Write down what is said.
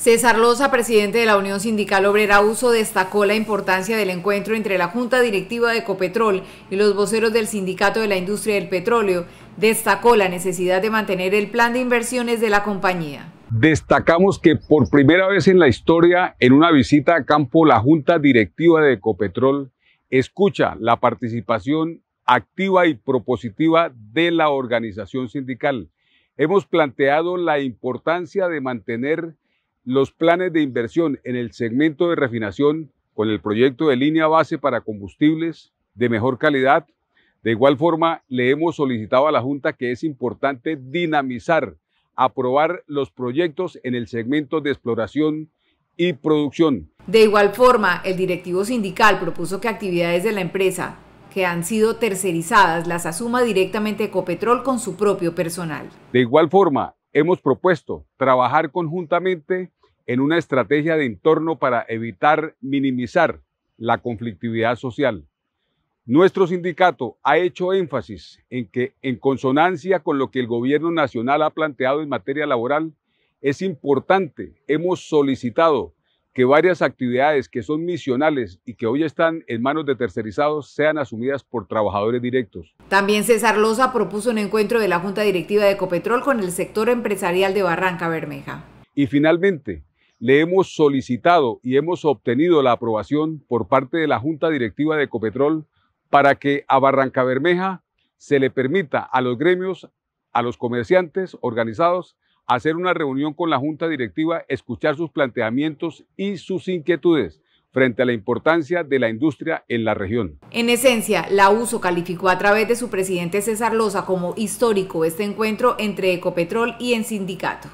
César Loza, presidente de la Unión Sindical Obrera Uso, destacó la importancia del encuentro entre la Junta Directiva de Ecopetrol y los voceros del Sindicato de la Industria del Petróleo. Destacó la necesidad de mantener el plan de inversiones de la compañía. Destacamos que por primera vez en la historia, en una visita a campo, la Junta Directiva de Ecopetrol escucha la participación activa y propositiva de la organización sindical. Hemos planteado la importancia de mantener los planes de inversión en el segmento de refinación con el proyecto de línea base para combustibles de mejor calidad. De igual forma, le hemos solicitado a la Junta que es importante dinamizar, aprobar los proyectos en el segmento de exploración y producción. De igual forma, el directivo sindical propuso que actividades de la empresa que han sido tercerizadas las asuma directamente Ecopetrol con su propio personal. De igual forma, hemos propuesto trabajar conjuntamente en una estrategia de entorno para evitar minimizar la conflictividad social. Nuestro sindicato ha hecho énfasis en que, en consonancia con lo que el gobierno nacional ha planteado en materia laboral, es importante, hemos solicitado que varias actividades que son misionales y que hoy están en manos de tercerizados sean asumidas por trabajadores directos. También César Loza propuso un encuentro de la Junta Directiva de Ecopetrol con el sector empresarial de Barranca Bermeja. Y finalmente, le hemos solicitado y hemos obtenido la aprobación por parte de la Junta Directiva de Ecopetrol para que a Barranca Bermeja se le permita a los gremios, a los comerciantes organizados, hacer una reunión con la Junta Directiva, escuchar sus planteamientos y sus inquietudes frente a la importancia de la industria en la región. En esencia, la USO calificó a través de su presidente César Loza como histórico este encuentro entre Ecopetrol y el sindicato.